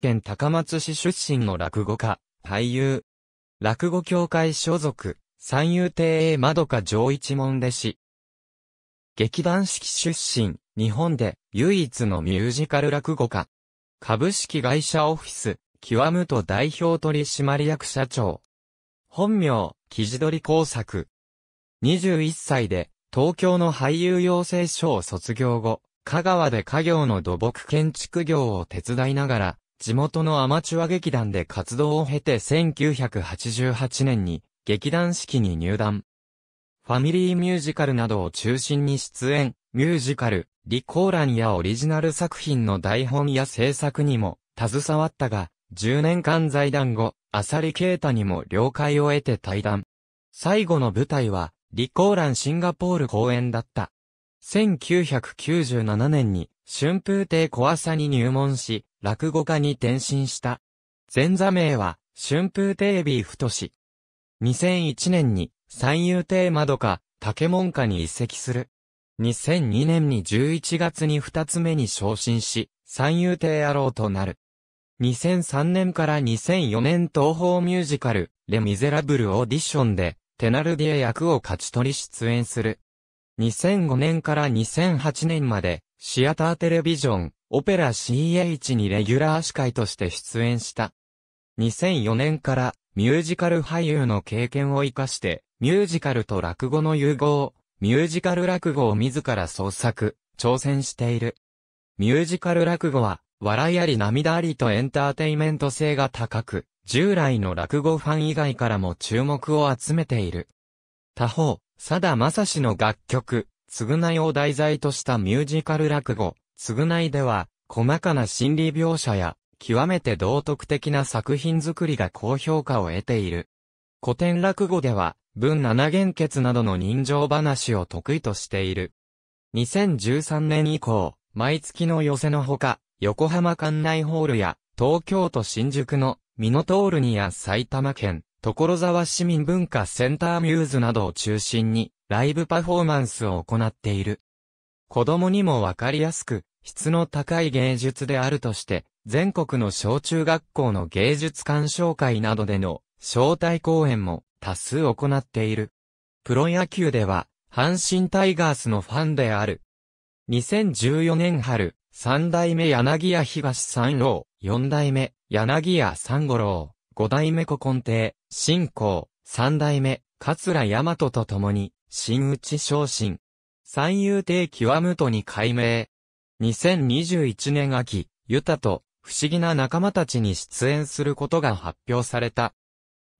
県高松市出身の落語家、俳優。落語協会所属、三遊亭英窓か上一門弟子。劇団四季出身、日本で唯一のミュージカル落語家。株式会社オフィス、極むと代表取締役社長。本名、木地取工作。21歳で、東京の俳優養成所を卒業後、香川で家業の土木建築業を手伝いながら、地元のアマチュア劇団で活動を経て1988年に劇団式に入団。ファミリーミュージカルなどを中心に出演、ミュージカル、リコーランやオリジナル作品の台本や制作にも携わったが、10年間財団後、アサリケータにも了解を得て対談。最後の舞台は、リコーランシンガポール公演だった。1997年に春風亭小朝に入門し、落語家に転身した。前座名は、春風亭ビー太し。2001年に、三遊亭窓か、竹門家に移籍する。2002年に11月に二つ目に昇進し、三遊亭野郎となる。2003年から2004年東方ミュージカル、レ・ミゼラブルオーディションで、テナルディエ役を勝ち取り出演する。2005年から2008年まで、シアターテレビジョン、オペラ CH にレギュラー司会として出演した。2004年からミュージカル俳優の経験を活かして、ミュージカルと落語の融合、ミュージカル落語を自ら創作、挑戦している。ミュージカル落語は、笑いあり涙ありとエンターテイメント性が高く、従来の落語ファン以外からも注目を集めている。他方、佐田正史の楽曲、償いを題材としたミュージカル落語、償いでは、細かな心理描写や、極めて道徳的な作品作りが高評価を得ている。古典落語では、文七元血などの人情話を得意としている。2013年以降、毎月の寄せのほか、横浜館内ホールや、東京都新宿のミノトールニや埼玉県、所沢市民文化センターミューズなどを中心に、ライブパフォーマンスを行っている。子供にもわかりやすく、質の高い芸術であるとして、全国の小中学校の芸術鑑賞会などでの招待講演も多数行っている。プロ野球では、阪神タイガースのファンである。2014年春、三代目柳谷東三郎、四代目柳谷三五郎、五代目古今亭、新光、三代目桂大和と共に、新内昇進、三遊亭極むとに改名。2021年秋、ユタと不思議な仲間たちに出演することが発表された。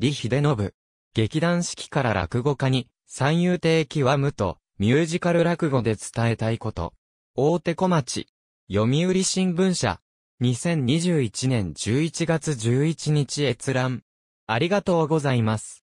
李秀信。劇団四季から落語家に、三遊亭極むと、ミュージカル落語で伝えたいこと。大手小町。読売新聞社。2021年11月11日閲覧。ありがとうございます。